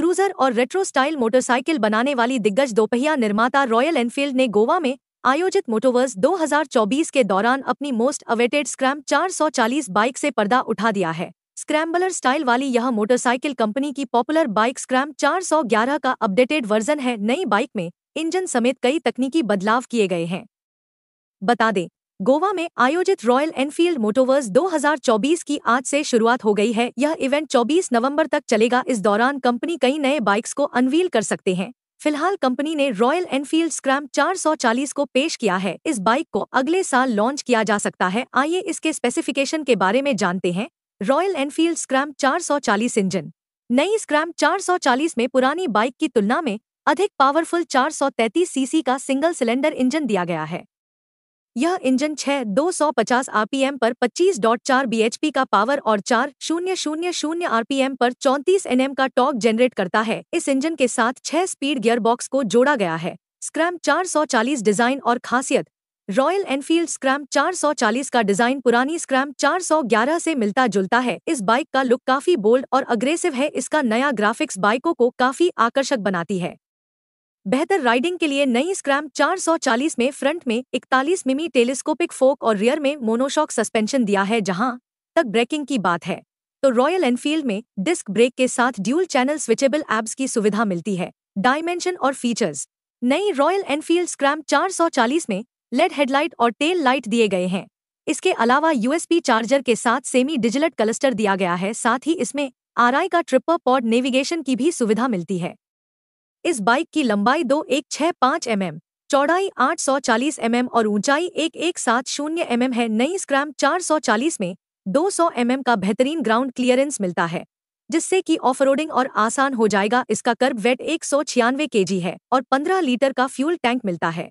cruiser और retro style motorcycle बनाने वाली दिग्गज दोपहिया निर्माता रॉयल एनफील्ड ने गोवा में आयोजित मोटोवर्स 2024 के दौरान अपनी मोस्ट अवेटेड स्क्रैम 440 बाइक से पर्दा उठा दिया है स्क्रैम्बलर स्टाइल वाली यह मोटरसाइकिल कंपनी की पॉपुलर बाइक स्क्रैम 411 का अपडेटेड वर्जन है नई बाइक में इंजन समेत कई तकनीकी बदलाव किए गए हैं बता दें गोवा में आयोजित रॉयल एनफील्ड मोटोवर्स 2024 की आज से शुरुआत हो गई है यह इवेंट 24 नवंबर तक चलेगा इस दौरान कंपनी कई नए बाइक्स को अनवील कर सकते हैं फिलहाल कंपनी ने रॉयल एनफील्ड स्क्रैम 440 को पेश किया है इस बाइक को अगले साल लॉन्च किया जा सकता है आइए इसके स्पेसिफिकेशन के बारे में जानते हैं रॉयल एनफील्ड स्क्रैम 440 इंजन नई स्क्रैम 440 में पुरानी बाइक की तुलना में अधिक पावरफुल 433 सीसी का सिंगल सिलेंडर इंजन दिया गया है यह इंजन छह दो सौ पचास आरपीएम पर पच्चीस डॉट चार बीएचपी का पावर और चार शून्य शून्य शून्य आरपीएम पर चौंतीस एनएम का टॉक जनरेट करता है इस इंजन के साथ छह स्पीड गियरबॉक्स को जोड़ा गया है स्क्रैम 440 डिजाइन और खासियत रॉयल एनफील्ड स्क्रैम 440 का डिजाइन पुरानी स्क्रैम 411 से मिलता जुलता है इस बाइक का लुक काफी बोल्ड और अग्रेसिव है इसका नया ग्राफिक्स बाइकों को काफी आकर्षक बनाती है बेहतर राइडिंग के लिए नई स्क्रैम 440 में फ्रंट में 41 मिमी टेलीस्कोपिक फोक और रियर में मोनोशॉक सस्पेंशन दिया है जहां तक ब्रेकिंग की बात है तो रॉयल एनफील्ड में डिस्क ब्रेक के साथ ड्यूल चैनल स्विचेबल एब्स की सुविधा मिलती है डायमेंशन और फीचर्स नई रॉयल एनफील्ड स्क्रैम 440 में लेड हेडलाइट और टेल लाइट दिए गए हैं इसके अलावा यूएसपी चार्जर के साथ सेमी डिजिलट क्लस्टर दिया गया है साथ ही इसमें आरआई का ट्रिपर पॉड नेविगेशन की भी सुविधा मिलती है इस बाइक की लंबाई दो एक छह पाँच एम एम चौड़ाई 840 mm और ऊंचाई एक एक सात शून्य एम है नई स्क्रैम 440 में 200 mm का बेहतरीन ग्राउंड क्लियरेंस मिलता है जिससे कि ऑफ और आसान हो जाएगा इसका कर्ब वेट एक सौ छियानवे है और 15 लीटर का फ्यूल टैंक मिलता है